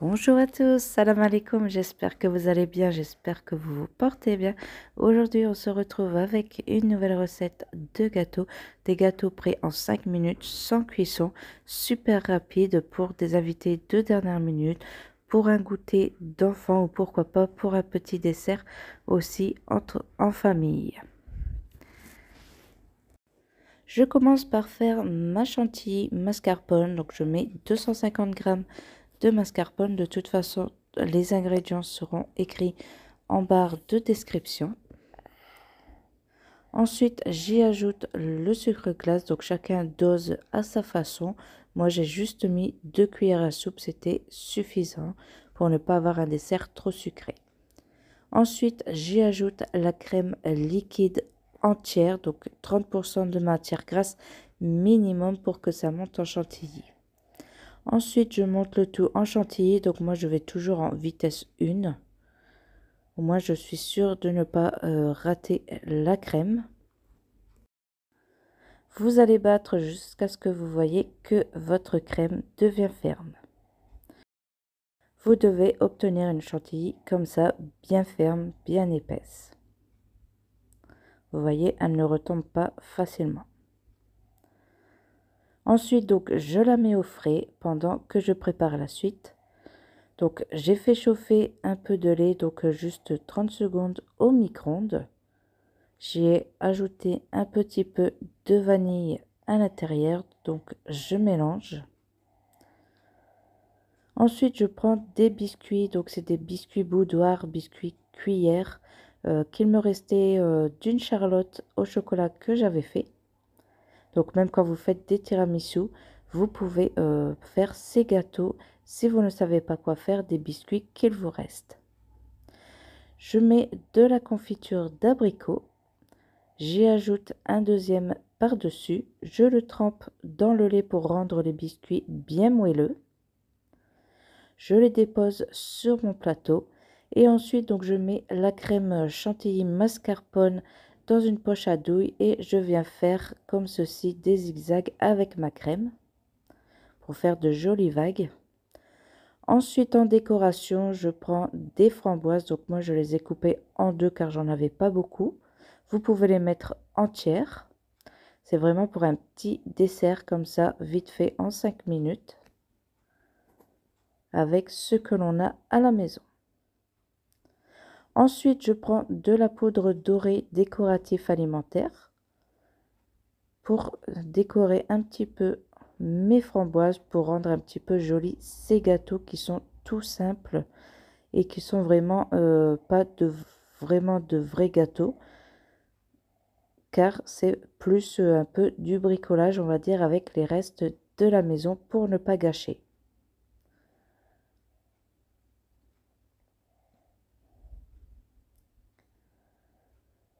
Bonjour à tous, salam alaikum, j'espère que vous allez bien, j'espère que vous vous portez bien. Aujourd'hui on se retrouve avec une nouvelle recette de gâteaux, des gâteaux prêts en 5 minutes sans cuisson, super rapide pour des invités de dernière minute, pour un goûter d'enfant ou pourquoi pas pour un petit dessert aussi entre, en famille. Je commence par faire ma chantilly mascarpone, donc je mets 250 grammes de mascarpone. De toute façon, les ingrédients seront écrits en barre de description. Ensuite, j'y ajoute le sucre glace, donc chacun dose à sa façon. Moi, j'ai juste mis deux cuillères à soupe, c'était suffisant pour ne pas avoir un dessert trop sucré. Ensuite, j'y ajoute la crème liquide entière, donc 30% de matière grasse minimum pour que ça monte en chantilly. Ensuite, je monte le tout en chantilly. Donc moi, je vais toujours en vitesse 1. Au moins, je suis sûre de ne pas euh, rater la crème. Vous allez battre jusqu'à ce que vous voyez que votre crème devient ferme. Vous devez obtenir une chantilly comme ça, bien ferme, bien épaisse. Vous voyez, elle ne retombe pas facilement. Ensuite, donc, je la mets au frais pendant que je prépare la suite. Donc, j'ai fait chauffer un peu de lait, donc juste 30 secondes au micro-ondes. J'ai ajouté un petit peu de vanille à l'intérieur, donc je mélange. Ensuite, je prends des biscuits, donc c'est des biscuits boudoir, biscuits cuillère, euh, qu'il me restait euh, d'une charlotte au chocolat que j'avais fait. Donc même quand vous faites des tiramisu, vous pouvez euh, faire ces gâteaux si vous ne savez pas quoi faire des biscuits qu'il vous reste. Je mets de la confiture d'abricot. J'y ajoute un deuxième par-dessus. Je le trempe dans le lait pour rendre les biscuits bien moelleux. Je les dépose sur mon plateau. Et ensuite, donc, je mets la crème chantilly mascarpone dans une poche à douille et je viens faire comme ceci des zigzags avec ma crème pour faire de jolies vagues. Ensuite en décoration je prends des framboises, donc moi je les ai coupées en deux car j'en avais pas beaucoup. Vous pouvez les mettre entières, c'est vraiment pour un petit dessert comme ça vite fait en cinq minutes avec ce que l'on a à la maison. Ensuite, je prends de la poudre dorée décoratif alimentaire pour décorer un petit peu mes framboises pour rendre un petit peu joli ces gâteaux qui sont tout simples et qui sont vraiment euh, pas de vraiment de vrais gâteaux car c'est plus euh, un peu du bricolage on va dire avec les restes de la maison pour ne pas gâcher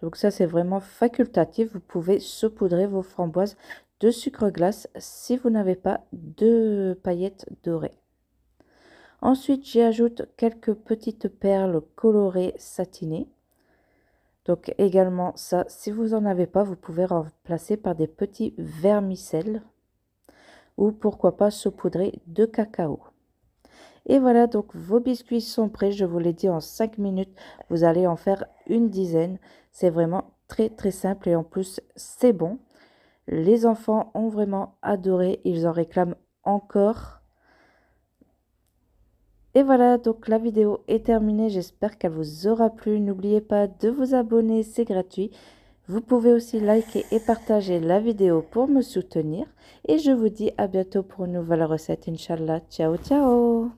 Donc ça, c'est vraiment facultatif. Vous pouvez saupoudrer vos framboises de sucre glace si vous n'avez pas de paillettes dorées. Ensuite, j'y ajoute quelques petites perles colorées satinées. Donc également ça, si vous n'en avez pas, vous pouvez remplacer par des petits vermicelles ou pourquoi pas saupoudrer de cacao. Et voilà, donc vos biscuits sont prêts. Je vous l'ai dit, en 5 minutes, vous allez en faire une dizaine. C'est vraiment très très simple et en plus, c'est bon. Les enfants ont vraiment adoré. Ils en réclament encore. Et voilà, donc la vidéo est terminée. J'espère qu'elle vous aura plu. N'oubliez pas de vous abonner, c'est gratuit. Vous pouvez aussi liker et partager la vidéo pour me soutenir. Et je vous dis à bientôt pour une nouvelle recette, Inch'Allah. Ciao, ciao